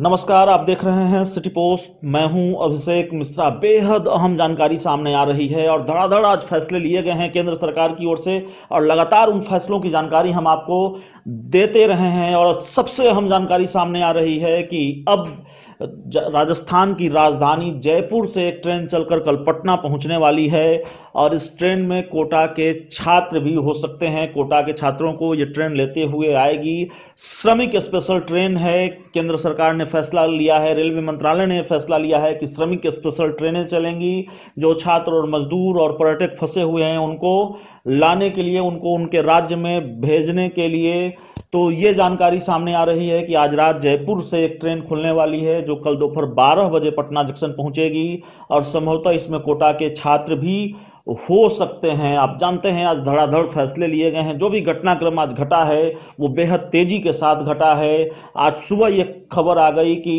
नमस्कार आप देख रहे हैं सिटी पोस्ट मैं हूं अभिषेक मिश्रा बेहद अहम जानकारी सामने आ रही है और धड़ाधड़ आज फैसले लिए गए हैं केंद्र सरकार की ओर से और लगातार उन फैसलों की जानकारी हम आपको देते रहे हैं और सबसे अहम जानकारी सामने आ रही है कि अब राजस्थान की राजधानी जयपुर से एक ट्रेन चलकर कल पटना पहुंचने वाली है और इस ट्रेन में कोटा के छात्र भी हो सकते हैं कोटा के छात्रों को ये ट्रेन लेते हुए आएगी श्रमिक स्पेशल ट्रेन है केंद्र सरकार ने फैसला लिया है रेलवे मंत्रालय ने फैसला लिया है कि श्रमिक स्पेशल ट्रेनें चलेंगी जो छात्र और मजदूर और पर्यटक फंसे हुए हैं उनको लाने के लिए उनको उनके राज्य में भेजने के लिए तो ये जानकारी सामने आ रही है कि आज रात जयपुर से एक ट्रेन खुलने वाली है जो कल दोपहर 12 बजे पटना जंक्शन पहुंचेगी और संभवतः इसमें कोटा के छात्र भी हो सकते हैं आप जानते हैं आज धड़ाधड़ फैसले लिए गए हैं जो भी घटनाक्रम आज घटा है वो बेहद तेज़ी के साथ घटा है आज सुबह ये खबर आ गई कि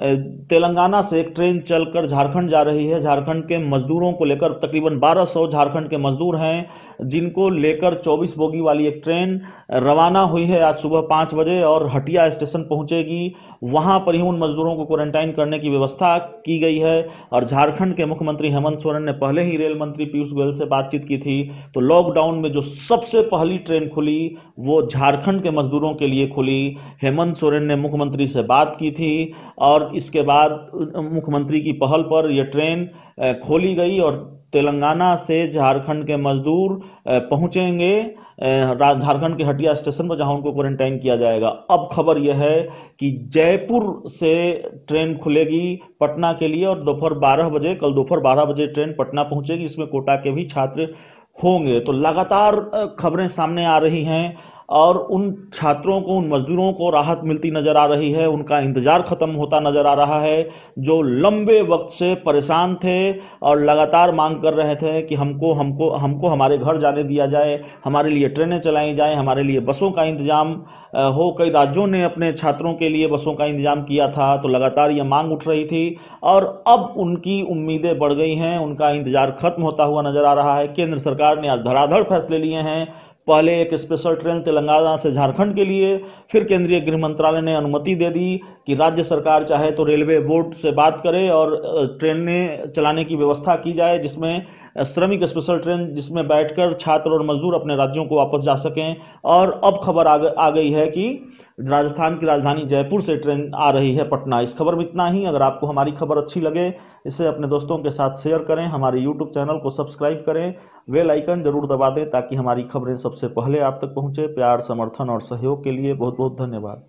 तेलंगाना से एक ट्रेन चलकर झारखंड जा रही है झारखंड के मजदूरों को लेकर तकरीबन 1200 झारखंड के मजदूर हैं जिनको लेकर 24 बोगी वाली एक ट्रेन रवाना हुई है आज सुबह पाँच बजे और हटिया स्टेशन पहुंचेगी वहां पर ही उन मजदूरों को क्वारंटाइन करने की व्यवस्था की गई है और झारखंड के मुख्यमंत्री हेमंत सोरेन ने पहले ही रेल मंत्री पीयूष गोयल से बातचीत की थी तो लॉकडाउन में जो सबसे पहली ट्रेन खुली वो झारखंड के मजदूरों के लिए खुली हेमंत सोरेन ने मुख्यमंत्री से बात की थी और इसके बाद मुख्यमंत्री की पहल पर यह ट्रेन खोली गई और तेलंगाना से झारखंड के मजदूर पहुंचेंगे झारखंड के हटिया स्टेशन पर जहां उनको क्वारंटाइन किया जाएगा अब खबर यह है कि जयपुर से ट्रेन खुलेगी पटना के लिए और दोपहर 12 बजे कल दोपहर 12 बजे ट्रेन पटना पहुंचेगी इसमें कोटा के भी छात्र होंगे तो लगातार खबरें सामने आ रही हैं और उन छात्रों को उन मज़दूरों को राहत मिलती नज़र आ रही है उनका इंतज़ार ख़त्म होता नज़र आ रहा है जो लंबे वक्त से परेशान थे और लगातार मांग कर रहे थे कि हमको हमको हमको हमारे घर जाने दिया जाए हमारे लिए ट्रेनें चलाई जाएँ हमारे लिए बसों का इंतज़ाम हो कई राज्यों ने अपने छात्रों के लिए बसों का इंतज़ाम किया था तो लगातार ये मांग उठ रही थी और अब उनकी उम्मीदें बढ़ गई हैं उनका इंतज़ार ख़त्म होता हुआ नज़र आ रहा है केंद्र सरकार ने आज धड़ाधड़ फैसले लिए हैं पहले एक स्पेशल ट्रेन तेलंगाना से झारखंड के लिए फिर केंद्रीय गृह मंत्रालय ने अनुमति दे दी कि राज्य सरकार चाहे तो रेलवे बोर्ड से बात करे और ट्रेनें चलाने की व्यवस्था की जाए जिसमें श्रमिक स्पेशल ट्रेन जिसमें बैठकर छात्र और मजदूर अपने राज्यों को वापस जा सकें और अब खबर आ, आ गई है कि राजस्थान की राजधानी जयपुर से ट्रेन आ रही है पटना इस खबर में इतना ही अगर आपको हमारी खबर अच्छी लगे इसे अपने दोस्तों के साथ शेयर करें हमारे यूट्यूब चैनल को सब्सक्राइब करें वेल आइकन जरूर दबा दें ताकि हमारी खबरें सबसे पहले आप तक पहुँचें प्यार समर्थन और सहयोग के लिए बहुत बहुत धन्यवाद